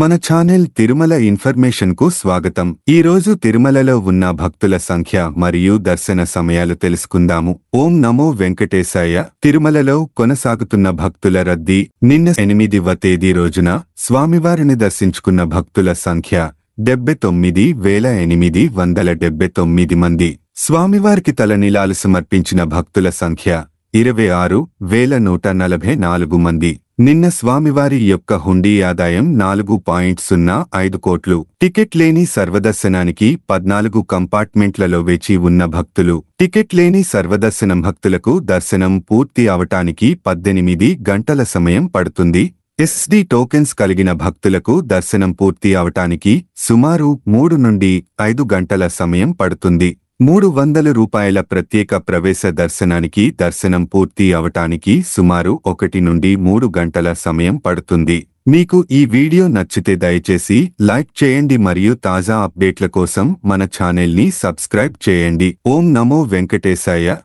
మన ఛానల్ తిరుమల ఇన్ఫర్మేషన్కు స్వాగతం ఈరోజు తిరుమలలో ఉన్న భక్తుల సంఖ్య మరియు దర్శన సమయాలు తెలుసుకుందాము ఓం నమో వెంకటేశాయ తిరుమలలో కొనసాగుతున్న భక్తుల రద్దీ నిన్న ఎనిమిదివ తేదీ రోజున స్వామివారిని దర్శించుకున్న భక్తుల సంఖ్య డెబ్బై తొమ్మిది వేల ఎనిమిది వందల డెబ్బై తొమ్మిది మంది స్వామివారికి నిలాలు సమర్పించిన భక్తుల సంఖ్య ఇరవై ఆరు వేల నూట నలభై నాలుగు మంది నిన్న స్వామివారి యొక్క హుండీ ఆదాయం నాలుగు పాయింట్ సున్నా ఐదు కోట్లు టికెట్ లేని సర్వదర్శనానికి పద్నాలుగు కంపార్ట్మెంట్లలో వేచి ఉన్న భక్తులు టికెట్ లేని సర్వదర్శనం భక్తులకు దర్శనం పూర్తి అవటానికి పద్దెనిమిది గంటల సమయం పడుతుంది ఎస్డి టోకెన్స్ కలిగిన భక్తులకు దర్శనం పూర్తి అవటానికి సుమారు మూడు నుండి ఐదు గంటల సమయం పడుతుంది మూడు వందల రూపాయల ప్రత్యేక ప్రవేశ దర్శనానికి దర్శనం పూర్తి అవటానికి సుమారు ఒకటి నుండి మూడు గంటల సమయం పడుతుంది మీకు ఈ వీడియో నచ్చితే దయచేసి లైక్ చేయండి మరియు తాజా అప్డేట్ల కోసం మన ఛానల్ని సబ్స్క్రైబ్ చేయండి ఓం నమో వెంకటేశాయ